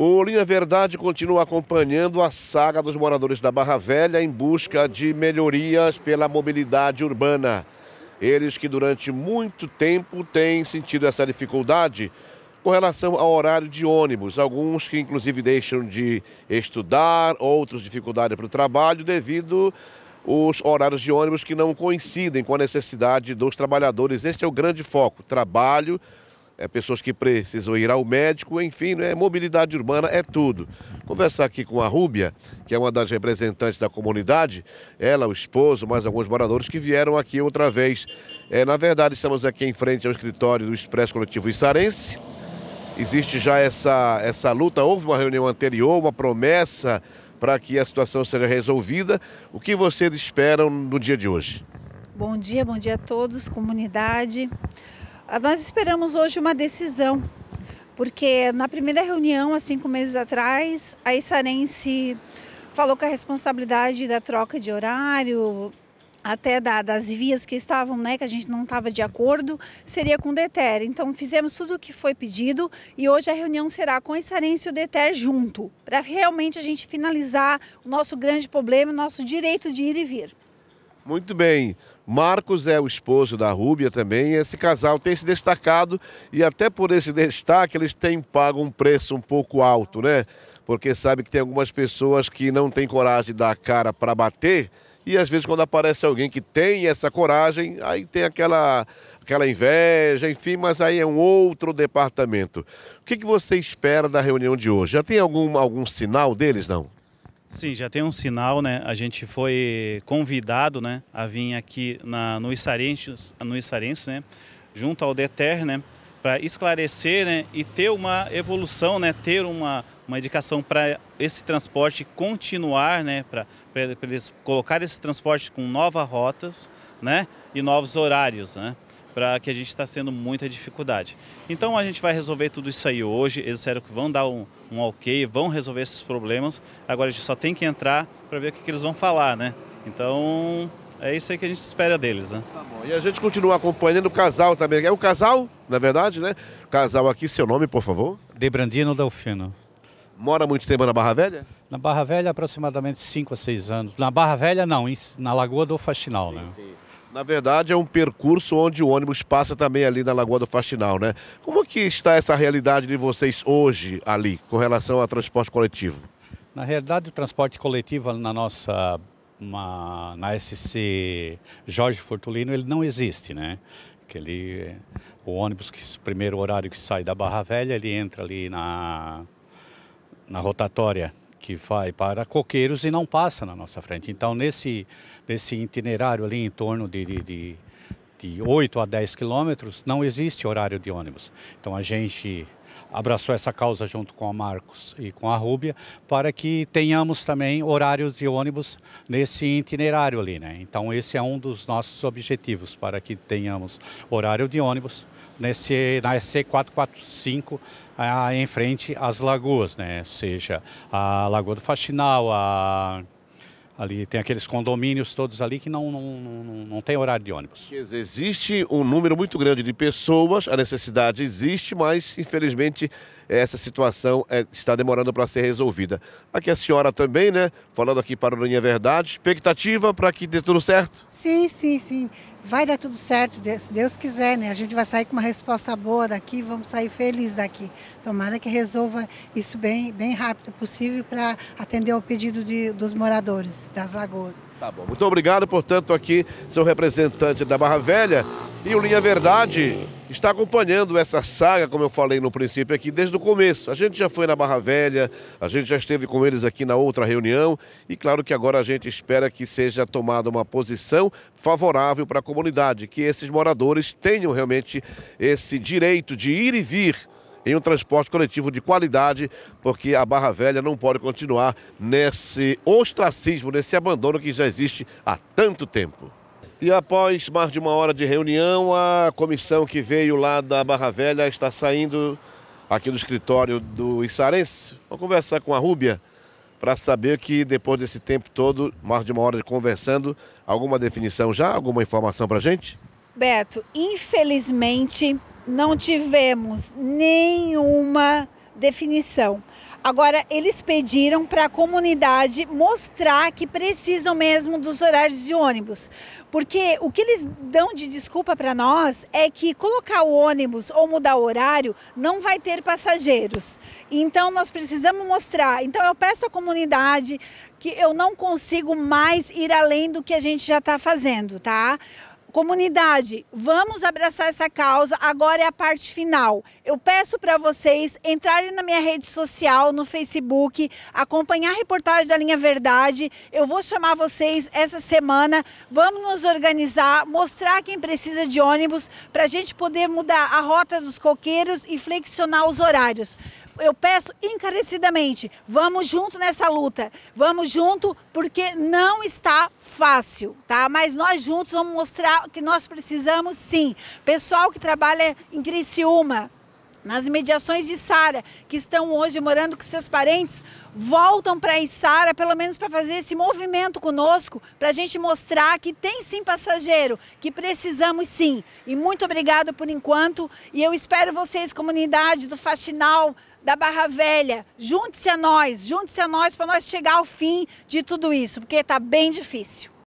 O Linha Verdade continua acompanhando a saga dos moradores da Barra Velha em busca de melhorias pela mobilidade urbana. Eles que durante muito tempo têm sentido essa dificuldade com relação ao horário de ônibus. Alguns que, inclusive, deixam de estudar, outros dificuldade para o trabalho devido os horários de ônibus que não coincidem com a necessidade dos trabalhadores. Este é o grande foco: trabalho é pessoas que precisam ir ao médico, enfim, né, mobilidade urbana é tudo. Conversar aqui com a Rúbia, que é uma das representantes da comunidade, ela, o esposo, mais alguns moradores que vieram aqui outra vez. É, na verdade, estamos aqui em frente ao escritório do Expresso Coletivo Issarense. Existe já essa, essa luta, houve uma reunião anterior, uma promessa para que a situação seja resolvida. O que vocês esperam no dia de hoje? Bom dia, bom dia a todos, comunidade. Ah, nós esperamos hoje uma decisão, porque na primeira reunião, há cinco meses atrás, a Issarense falou que a responsabilidade da troca de horário, até da, das vias que estavam, né, que a gente não estava de acordo, seria com o DETER. Então fizemos tudo o que foi pedido e hoje a reunião será com a Sarense e o DETER junto, para realmente a gente finalizar o nosso grande problema, o nosso direito de ir e vir. Muito bem. Marcos é o esposo da Rúbia também, esse casal tem se destacado e até por esse destaque eles têm pago um preço um pouco alto, né? Porque sabe que tem algumas pessoas que não têm coragem de dar a cara para bater e às vezes quando aparece alguém que tem essa coragem, aí tem aquela aquela inveja, enfim, mas aí é um outro departamento. O que, que você espera da reunião de hoje? Já tem algum, algum sinal deles, não? Sim, já tem um sinal, né? A gente foi convidado, né, a vir aqui na, no Issarense, no Issarense, né, junto ao DETER, né, para esclarecer, né, e ter uma evolução, né, ter uma uma indicação para esse transporte continuar, né, para eles colocar esse transporte com novas rotas, né, e novos horários, né para que a gente está sendo muita dificuldade. Então a gente vai resolver tudo isso aí hoje, eles disseram que vão dar um, um ok, vão resolver esses problemas, agora a gente só tem que entrar para ver o que, que eles vão falar, né? Então é isso aí que a gente espera deles, né? Tá bom. E a gente continua acompanhando o casal também. É o casal, na verdade, né? Casal aqui, seu nome, por favor? Debrandino Delfino. Mora muito tempo na Barra Velha? Na Barra Velha, aproximadamente 5 a 6 anos. Na Barra Velha, não, na Lagoa do Faxinal, sim, né? Sim. Na verdade, é um percurso onde o ônibus passa também ali na Lagoa do Faxinal, né? Como que está essa realidade de vocês hoje ali, com relação ao transporte coletivo? Na realidade, o transporte coletivo na nossa uma, na SC Jorge Fortulino ele não existe, né? Que ele o ônibus que o primeiro horário que sai da Barra Velha ele entra ali na na rotatória que vai para Coqueiros e não passa na nossa frente. Então, nesse, nesse itinerário ali em torno de, de, de, de 8 a 10 quilômetros, não existe horário de ônibus. Então, a gente abraçou essa causa junto com a Marcos e com a Rúbia para que tenhamos também horários de ônibus nesse itinerário ali, né? Então esse é um dos nossos objetivos para que tenhamos horário de ônibus nesse, na SC445 ah, em frente às lagoas, né? Seja a Lagoa do Faxinal, a Ali tem aqueles condomínios todos ali que não, não, não, não tem horário de ônibus. Existe um número muito grande de pessoas, a necessidade existe, mas infelizmente essa situação é, está demorando para ser resolvida. Aqui a senhora também, né? Falando aqui para o Linha Verdade, expectativa para que dê tudo certo? Sim, sim, sim. Vai dar tudo certo, se Deus quiser, né? A gente vai sair com uma resposta boa daqui, vamos sair feliz daqui. Tomara que resolva isso bem, bem rápido possível para atender ao pedido de, dos moradores das lagoas. Tá bom. Muito obrigado, portanto, aqui, seu representante da Barra Velha e o Linha Verdade está acompanhando essa saga, como eu falei no princípio aqui, desde o começo. A gente já foi na Barra Velha, a gente já esteve com eles aqui na outra reunião e claro que agora a gente espera que seja tomada uma posição favorável para a comunidade, que esses moradores tenham realmente esse direito de ir e vir em um transporte coletivo de qualidade, porque a Barra Velha não pode continuar nesse ostracismo, nesse abandono que já existe há tanto tempo. E após mais de uma hora de reunião, a comissão que veio lá da Barra Velha está saindo aqui do escritório do Içarense. Vamos conversar com a Rúbia para saber que depois desse tempo todo, mais de uma hora de conversando, alguma definição já, alguma informação para a gente? Beto, infelizmente não tivemos nenhuma definição. Agora, eles pediram para a comunidade mostrar que precisam mesmo dos horários de ônibus, porque o que eles dão de desculpa para nós é que colocar o ônibus ou mudar o horário não vai ter passageiros. Então, nós precisamos mostrar. Então, eu peço à comunidade que eu não consigo mais ir além do que a gente já está fazendo, tá? Comunidade, vamos abraçar essa causa. Agora é a parte final. Eu peço para vocês entrarem na minha rede social, no Facebook, acompanhar a reportagem da Linha Verdade. Eu vou chamar vocês essa semana. Vamos nos organizar, mostrar quem precisa de ônibus para a gente poder mudar a rota dos coqueiros e flexionar os horários eu peço encarecidamente, vamos junto nessa luta, vamos junto porque não está fácil, tá? Mas nós juntos vamos mostrar que nós precisamos sim. Pessoal que trabalha em Criciúma, nas imediações de Sara, que estão hoje morando com seus parentes, voltam para Sara, pelo menos para fazer esse movimento conosco, para a gente mostrar que tem sim passageiro, que precisamos sim. E muito obrigado por enquanto. E eu espero vocês, comunidade do Faxinal, da Barra Velha, junte-se a nós, junte-se a nós para nós chegar ao fim de tudo isso, porque está bem difícil.